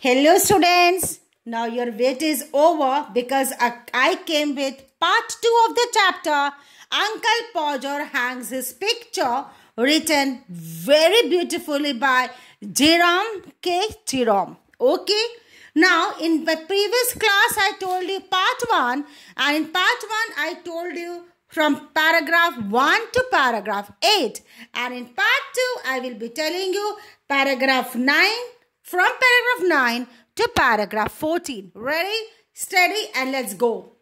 Hello students. Now your wait is over because I came with part 2 of the chapter. Uncle Podger hangs his picture written very beautifully by Jerome K. Jerome. Okay. Now in the previous class I told you part 1 and in part 1 I told you from paragraph 1 to paragraph 8 and in part 2 I will be telling you paragraph 9 from paragraph 9 to paragraph 14. Ready, steady and let's go.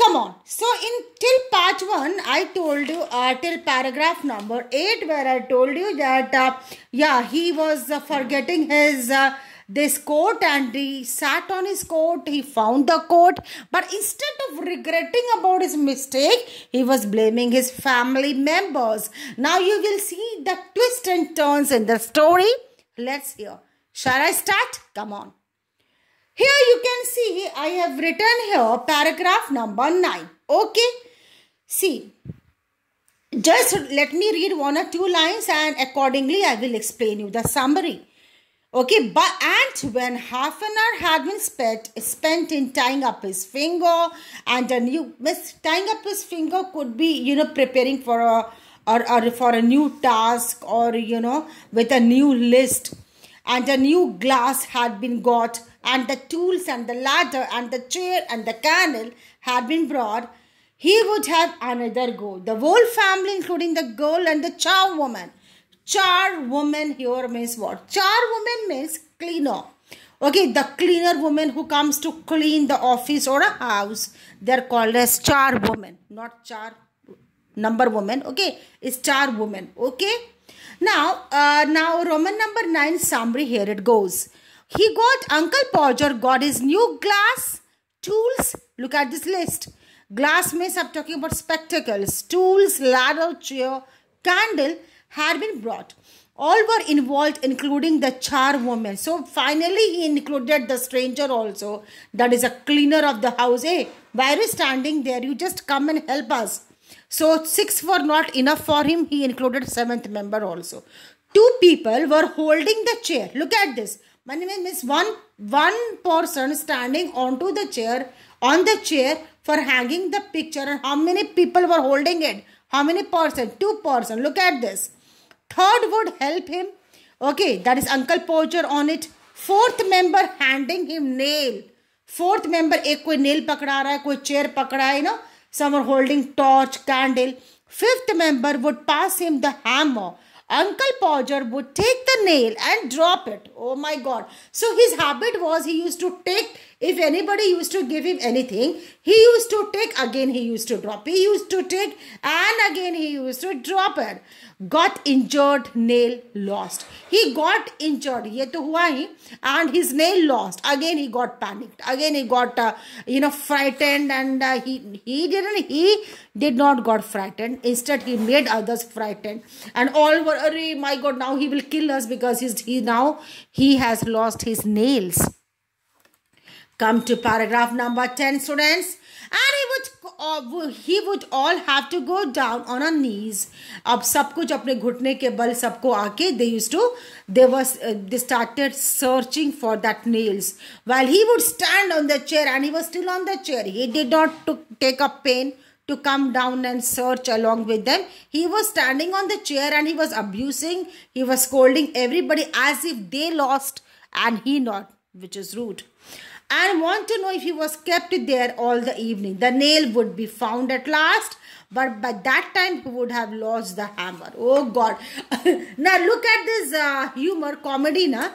Come on. So in till part 1, I told you uh, till paragraph number 8 where I told you that uh, yeah, he was uh, forgetting his uh, this coat and he sat on his coat he found the coat but instead of regretting about his mistake he was blaming his family members now you will see the twists and turns in the story let's hear Shall I start? Come on. Here you can see I have written here paragraph number 9. Okay. See, just let me read one or two lines and accordingly I will explain you the summary. Okay, but and when half an hour had been spent, spent in tying up his finger and a new, tying up his finger could be, you know, preparing for a, or, or for a new task or, you know, with a new list and a new glass had been got, and the tools and the ladder and the chair and the candle had been brought, he would have another go. The whole family, including the girl and the charwoman. Charwoman here means what? Charwoman means cleaner. Okay, the cleaner woman who comes to clean the office or a house, they're called as charwoman, not char number woman. Okay, it's charwoman. Okay. Now, uh, now Roman number 9 summary, here it goes. He got, Uncle Porger got his new glass tools. Look at this list. Glass means I'm talking about spectacles, tools, ladder, chair, candle had been brought. All were involved, including the charwoman. So finally, he included the stranger also. That is a cleaner of the house. Hey, why are you standing there? You just come and help us. So six were not enough for him. He included seventh member also. Two people were holding the chair. Look at this. Maniman one one person standing onto the chair on the chair for hanging the picture. And how many people were holding it? How many person? Two person. Look at this. Third would help him. Okay, that is Uncle Poacher on it. Fourth member handing him nail. Fourth member, एक nail nail पकड़ा रहा है कोई chair पकड़ा है ना some were holding torch, candle. Fifth member would pass him the hammer. Uncle Podger would take the nail and drop it. Oh my God. So his habit was he used to take if anybody used to give him anything, he used to take, again he used to drop. He used to take and again he used to drop it. Got injured, nail lost. He got injured, ye to hua hi, and his nail lost. Again he got panicked. Again he got, uh, you know, frightened and uh, he, he didn't, he did not got frightened. Instead he made others frightened. And all were, my God, now he will kill us because he's, he now, he has lost his nails Come to paragraph number 10, students. And he would, uh, he would all have to go down on our knees. अब सब कुछ अपने घुटने के बल सबको आके they used to they was uh, they started searching for that nails. While he would stand on the chair and he was still on the chair. He did not took, take a pain to come down and search along with them. He was standing on the chair and he was abusing, he was scolding everybody as if they lost and he not, which is rude and want to know if he was kept there all the evening. The nail would be found at last, but by that time he would have lost the hammer. Oh God. now look at this uh, humor, comedy. Na?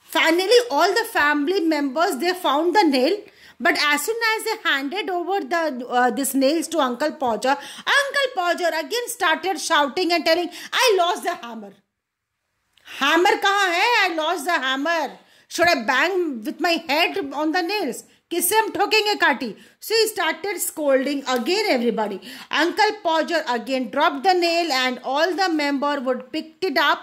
Finally, all the family members, they found the nail. But as soon as they handed over the uh, this nails to Uncle Podger, Uncle Podger again started shouting and telling, I lost the hammer. Hammer kaha hai? I lost the hammer. Should I bang with my head on the nails? Kiss him, talking a kati. So he started scolding again everybody. Uncle Podger again dropped the nail and all the member would pick it up.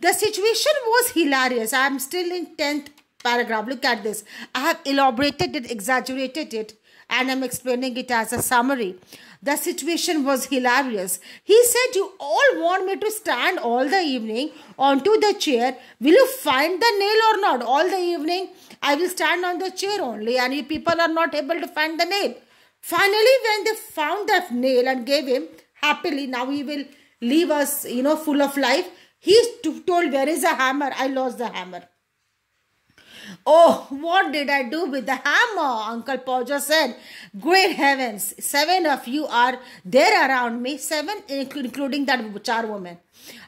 The situation was hilarious. I am still in 10th paragraph. Look at this. I have elaborated it, exaggerated it and I'm explaining it as a summary. The situation was hilarious. He said, You all want me to stand all the evening onto the chair. Will you find the nail or not? All the evening, I will stand on the chair only, and you people are not able to find the nail. Finally, when they found the nail and gave him, happily, now he will leave us, you know, full of life. He told, Where is the hammer? I lost the hammer. Oh, what did I do with the hammer? Uncle Podger said. Great heavens, seven of you are there around me, seven including that char woman.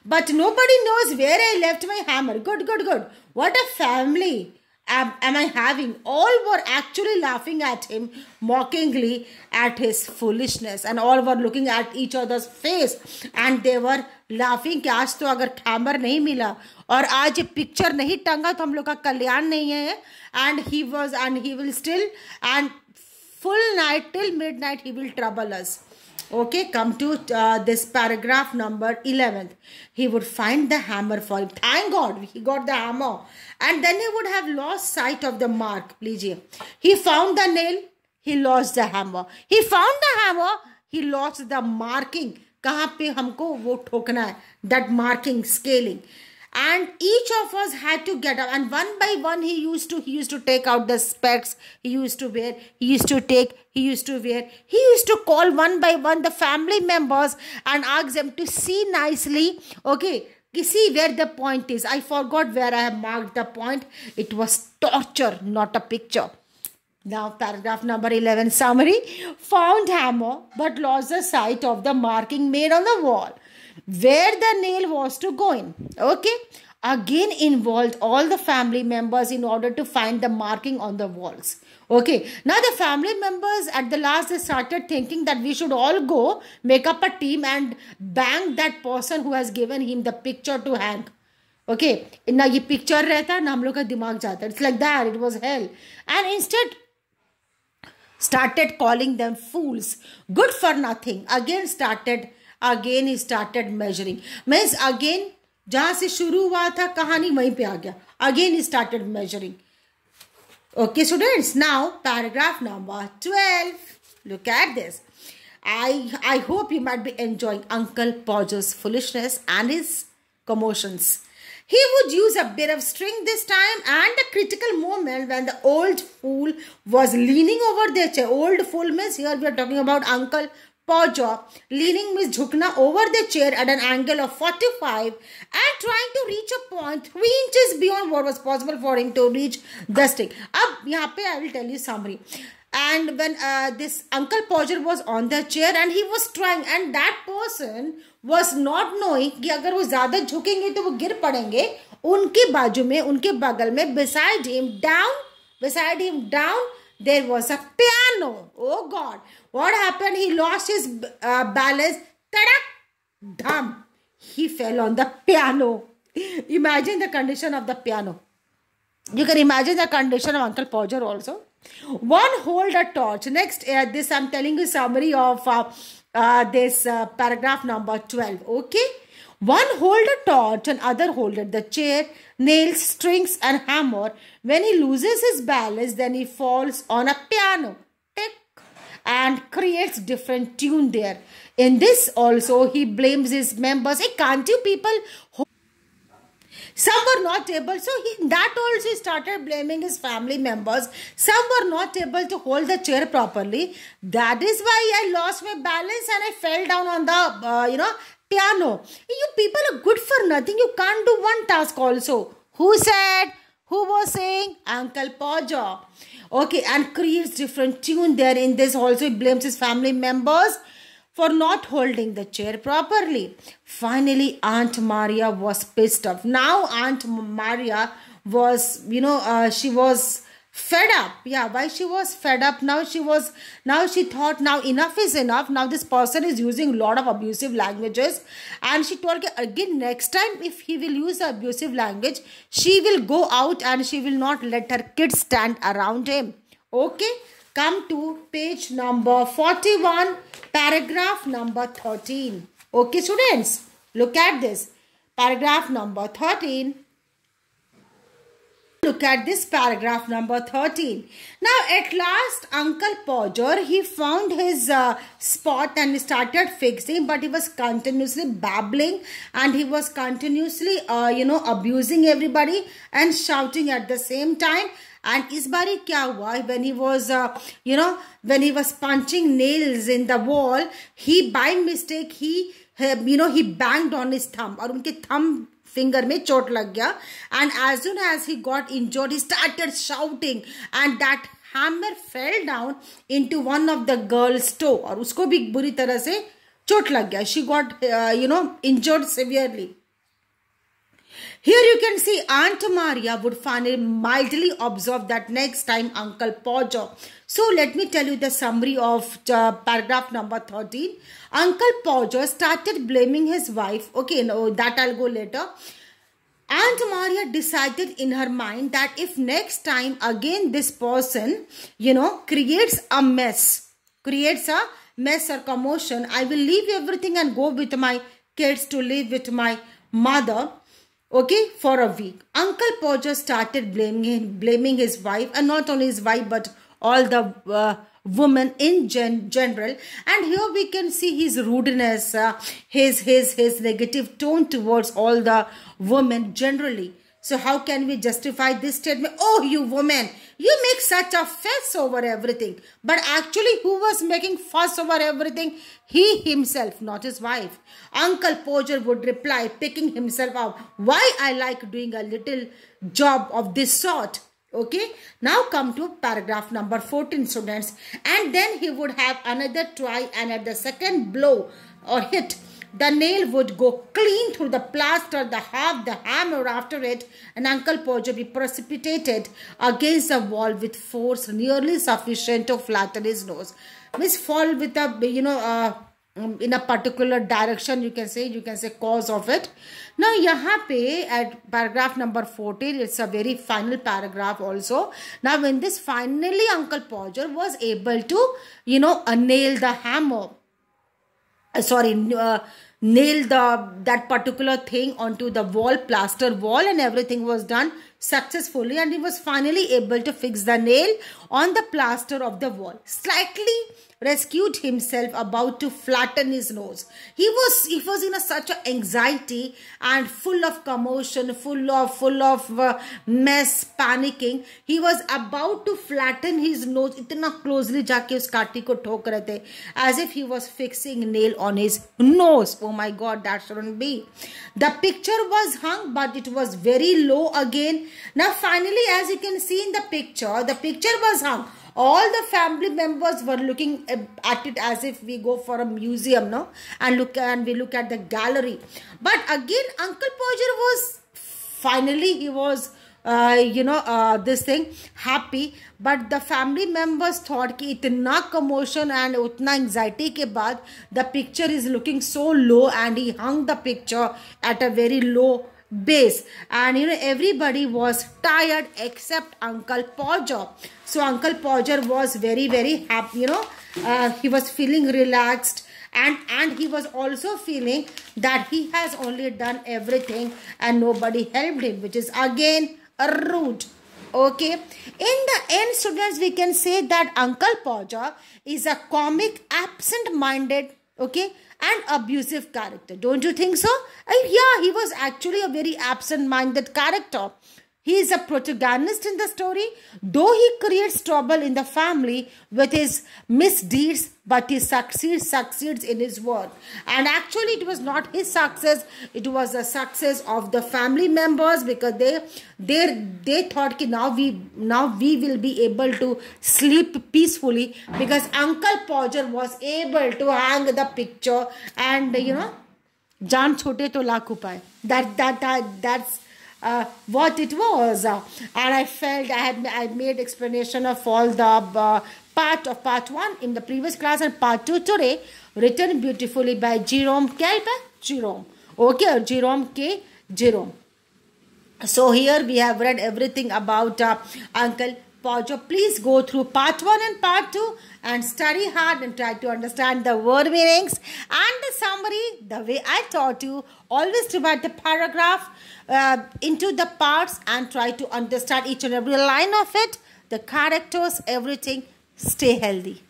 But nobody knows where I left my hammer. Good, good, good. What a family am, am I having? All were actually laughing at him mockingly at his foolishness, and all were looking at each other's face, and they were laughing. कि आज तो अगर खैमर नहीं मिला और आज ये picture नहीं टंगा तो हम लोग का कल्याण नहीं है and he was and he will still and full night till midnight he will trouble us Okay, come to uh, this paragraph number 11th. He would find the hammer for him. Thank God he got the hammer. And then he would have lost sight of the mark. Please. He found the nail. He lost the hammer. He found the hammer. He lost the marking. कहाँ पे हमको वो ठोकना है and each of us had to get up and one by one he used to he used to take out the specs he used to wear he used to take he used to wear he used to call one by one the family members and ask them to see nicely okay see where the point is i forgot where i have marked the point it was torture not a picture now, paragraph number 11 summary found hammer but lost the sight of the marking made on the wall where the nail was to go in. Okay. Again involved all the family members in order to find the marking on the walls. Okay. Now the family members at the last they started thinking that we should all go make up a team and bang that person who has given him the picture to hang. okay, Now this picture रहता है ना हम लोग का दिमाग जाता है it's started calling them fools good for nothing again started Again, he started measuring again, again जहाँ से शुरू हुआ था कहानी वहीं पे आ गया Okay, students, now paragraph number 12. Look at this. I, I hope you might be enjoying Uncle Podger's foolishness and his commotions. He would use a bit of string this time and a critical moment when the old fool was leaning over their Old fool means here we are talking about Uncle Podger leaning mean झुकना over the chair at an angle of forty five and trying to reach a point three inch beyond what was possible for him to reach the stick अब यहाँ पे I will tell you summary and when this uncle Podger was on the chair and he was trying and that person was not knowing कि अगर वो ज्यादा झुकेंगे तो वो गिर पड़ेंगे उनके बाजू में उनके बगल में beside him down beside him down there was a piano. Oh God. What happened? He lost his uh, balance. Tada! Dumb. He fell on the piano. Imagine the condition of the piano. You can imagine the condition of Uncle Podger also. One hold a torch. Next, uh, this I'm telling you summary of uh, uh, this uh, paragraph number 12. Okay. One hold a torch and other holdeth the chair, nails, strings and hammer. When he loses his balance, then he falls on a piano tick, and creates different tune there. In this also he blames his members. Hey, can't you people some were not able so he that also started blaming his family members some were not able to hold the chair properly that is why i lost my balance and i fell down on the uh, you know piano. You people are good for nothing. You can't do one task also. Who said? Who was saying? Uncle Paja. Okay, and creates different tune there in this also. He blames his family members for not holding the chair properly. Finally, Aunt Maria was pissed off. Now Aunt Maria was, you know, uh, she was fed up yeah why she was fed up now she was now she thought now enough is enough now this person is using a lot of abusive languages and she told again next time if he will use abusive language she will go out and she will not let her kids stand around him okay come to page number 41 paragraph number 13 okay students look at this paragraph number 13 look at this paragraph number 13. Now at last Uncle Podger, he found his uh, spot and started fixing but he was continuously babbling and he was continuously uh, you know abusing everybody and shouting at the same time and इस बारी क्या when he was uh, you know when he was punching nails in the wall he by mistake he you know he banged on his thumb और his thumb finger में चोट लग गया and as soon as he got injured he started shouting and that hammer fell down to one of the girls toe और उसको भी बुरी तरह से चोट लग गया she got you know injured severely Here you can see Aunt Maria would finally mildly observe that next time Uncle Pojo. So let me tell you the summary of the uh, paragraph number 13. Uncle Pojo started blaming his wife. Okay, no, that I'll go later. Aunt Maria decided in her mind that if next time again this person, you know, creates a mess, creates a mess or commotion, I will leave everything and go with my kids to live with my mother okay for a week uncle podger started blaming him, blaming his wife and not only his wife but all the uh, women in gen- general and here we can see his rudeness uh, his his his negative tone towards all the women generally so how can we justify this statement oh you woman you make such a fuss over everything. But actually, who was making fuss over everything? He himself, not his wife. Uncle Poacher would reply, picking himself up. Why I like doing a little job of this sort? okay now come to paragraph number 14 students and then he would have another try and at the second blow or hit the nail would go clean through the plaster, the half, the hammer after it, and Uncle Porgy be precipitated against the wall with force nearly sufficient to flatten his nose. Miss fall with a, you know, uh, um, in a particular direction you can say you can say cause of it now here at paragraph number 14 it's a very final paragraph also now when this finally uncle podger was able to you know uh, nail the hammer uh, sorry uh, nail the that particular thing onto the wall plaster wall and everything was done successfully and he was finally able to fix the nail on the plaster of the wall. Slightly rescued himself about to flatten his nose. He was he was in a, such an anxiety and full of commotion, full of full of uh, mess, panicking. He was about to flatten his nose. Itna closely जाके us काटी ko thok रहे as if he was fixing nail on his nose. Oh my God, that shouldn't be. The picture was hung but it was very low again now finally as you can see in the picture, the picture was hung. All the family members were looking uh, at it as if we go for a museum, no? And look and we look at the gallery. But again, Uncle Poger was finally he was uh, you know uh, this thing happy but the family members thought कि itna commotion and utna anxiety ke baad the picture is looking so low and he hung the picture at a very low base and you know everybody was tired except uncle podger so uncle podger was very very happy you know uh, he was feeling relaxed and and he was also feeling that he has only done everything and nobody helped him which is again a rude okay in the end students we can say that uncle podger is a comic absent minded okay and abusive character. Don't you think so? yeah, he was actually a very absent minded character he is a protagonist in the story, though he creates trouble in the family with his misdeeds, but he succeeds, succeeds in his work. And actually, it was not his success, it was the success of the family members because they they they thought that now we now we will be able to sleep peacefully because Uncle Podger was able to hang the picture and you know. जान छोटे तो लाख उपाय that that that's uh, what it was uh, and I felt I had I made explanation of all the uh, part of part 1 in the previous class and part 2 today written beautifully by Jerome Kelper Jerome okay Jerome K Jerome so here we have read everything about uh, Uncle please go through part 1 and part 2 and study hard and try to understand the word meanings and the summary the way I taught you. Always divide the paragraph uh, into the parts and try to understand each and every line of it, the characters, everything. Stay healthy.